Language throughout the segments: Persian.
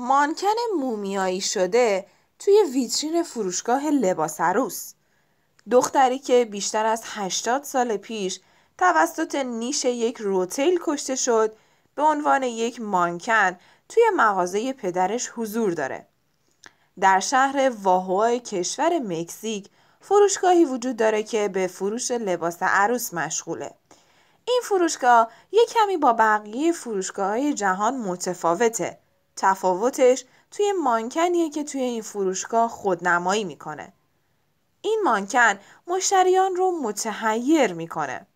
مانکن مومیایی شده توی ویترین فروشگاه لباس عروس. دختری که بیشتر از 80 سال پیش توسط نیش یک روتیل کشته شد به عنوان یک مانکن توی مغازه پدرش حضور داره. در شهر واهوای کشور مکزیک فروشگاهی وجود داره که به فروش لباس عروس مشغوله. این فروشگاه یک کمی با بقیه فروشگاه های جهان متفاوته تفاوتش توی مانکنیه که توی این فروشگاه خودنمایی میکنه. این مانکن مشتریان رو متحیر میکنه.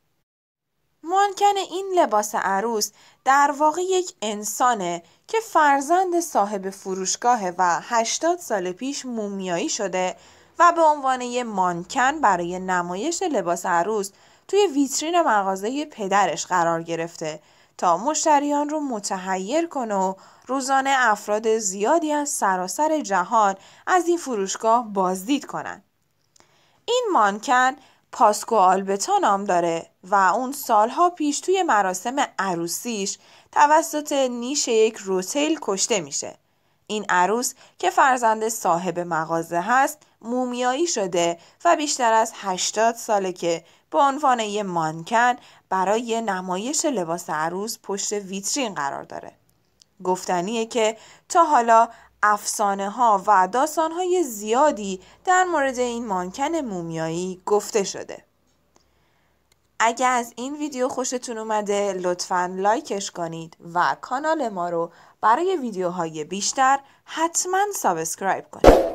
مانکن این لباس عروس در واقع یک انسانه که فرزند صاحب فروشگاهه و 80 سال پیش مومیایی شده و به عنوان یه مانکن برای نمایش لباس عروس توی ویترین مغازه پدرش قرار گرفته تا مشتریان رو متحیر کنه و روزانه افراد زیادی از سراسر جهان از این فروشگاه بازدید کنن. این مانکن پاسکو آلبتا نام داره و اون سالها پیش توی مراسم عروسیش توسط نیش یک روتیل کشته میشه. این عروس که فرزند صاحب مغازه هست مومیایی شده و بیشتر از 80 ساله که به عنوان یه مانکن برای نمایش لباس عروس پشت ویترین قرار داره. گفتنیه که تا حالا افسانه ها و داستان های زیادی در مورد این مانکن مومیایی گفته شده. اگه از این ویدیو خوشتون اومده لطفا لایکش کنید و کانال ما رو برای ویدیوهای بیشتر حتما سابسکرایب کنید